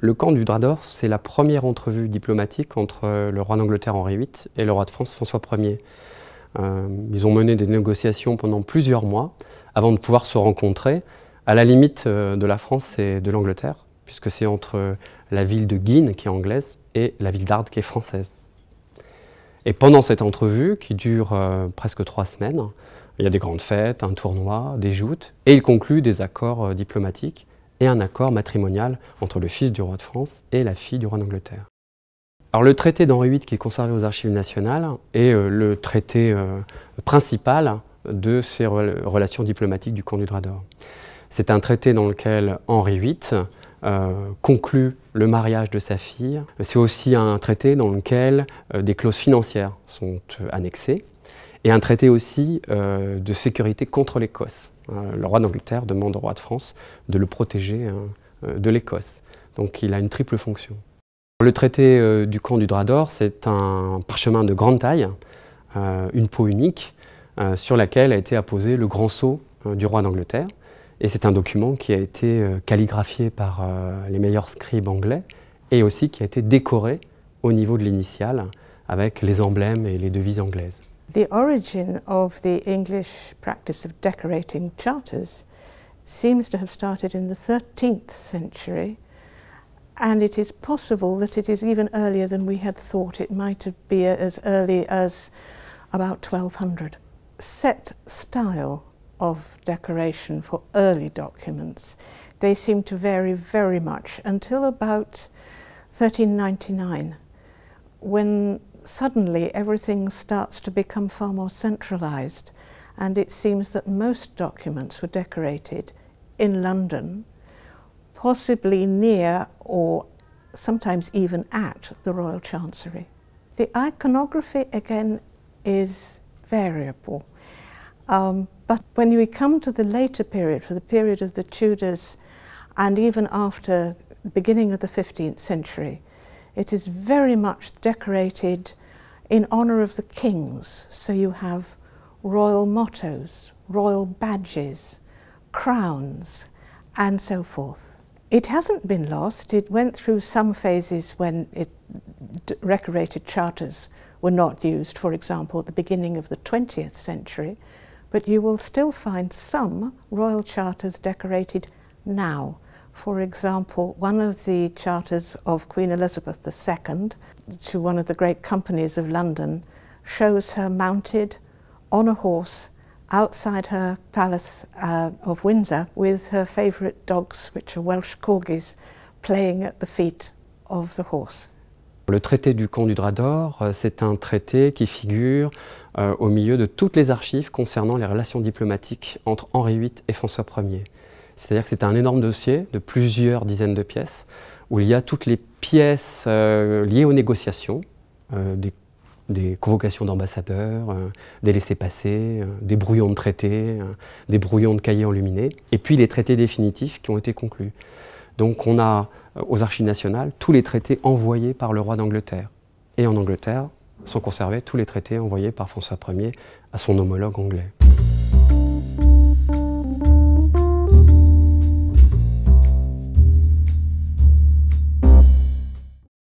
Le camp du drap d'or, c'est la première entrevue diplomatique entre euh, le roi d'Angleterre Henri VIII et le roi de France François Ier. Euh, ils ont mené des négociations pendant plusieurs mois avant de pouvoir se rencontrer à la limite euh, de la France et de l'Angleterre, puisque c'est entre la ville de Guine, qui est anglaise, et la ville d'Arde qui est française. Et pendant cette entrevue, qui dure presque trois semaines, il y a des grandes fêtes, un tournoi, des joutes, et ils concluent des accords diplomatiques et un accord matrimonial entre le fils du roi de France et la fille du roi d'Angleterre. le traité d'Henri VIII qui est conservé aux archives nationales est euh, le traité euh, principal de ces relations diplomatiques du Comte du Droit d'Or. C'est un traité dans lequel Henri VIII euh, conclut le mariage de sa fille. C'est aussi un traité dans lequel des clauses financières sont annexées et un traité aussi euh, de sécurité contre l'Écosse. Euh, le roi d'Angleterre demande au roi de France de le protéger hein, euh, de l'Écosse. Donc il a une triple fonction. Le traité du camp du Drap d'Or, c'est un parchemin de grande taille, une peau unique, sur laquelle a été apposé le grand sceau du roi d'Angleterre. Et c'est un document qui a été calligraphié par les meilleurs scribes anglais et aussi qui a été décoré au niveau de l'initiale avec les emblèmes et les devises anglaises. The origin of the English practice of decorating charters seems to have started in the 13th century, and it is possible that it is even earlier than we had thought. It might be as early as about 1200. Set style of decoration for early documents, they seem to vary very much until about 1399, when suddenly everything starts to become far more centralised and it seems that most documents were decorated in London, possibly near or sometimes even at the Royal Chancery. The iconography again is variable. Um, but when we come to the later period, for the period of the Tudors and even after the beginning of the 15th century, it is very much decorated in honour of the kings, so you have royal mottos, royal badges, crowns, and so forth. It hasn't been lost. It went through some phases when it decorated charters were not used, for example, at the beginning of the 20th century, but you will still find some royal charters decorated now. For example, one of the charters of Queen Elizabeth II to one of the great companies of London shows her mounted on a horse outside her palace uh, of Windsor with her favourite dogs, which are Welsh corgis, playing at the feet of the horse. Le traité du Camp du Drap d'Or, euh, c'est un traité qui figure euh, au milieu de toutes les archives concernant les relations diplomatiques entre Henri VIII et François Ier. C'est-à-dire que c'est un énorme dossier de plusieurs dizaines de pièces où il y a toutes les pièces euh, liées aux négociations, euh, des, convocations d'ambassadeurs, euh, des laissés-passer, des brouillons de traités, des brouillons de cahiers enluminés, et puis les traités définitifs qui ont été conclus. Donc on a aux archives nationales tous les traités envoyés par le roi d'Angleterre. Et en Angleterre sont conservés tous les traités envoyés par François Ier à son homologue anglais.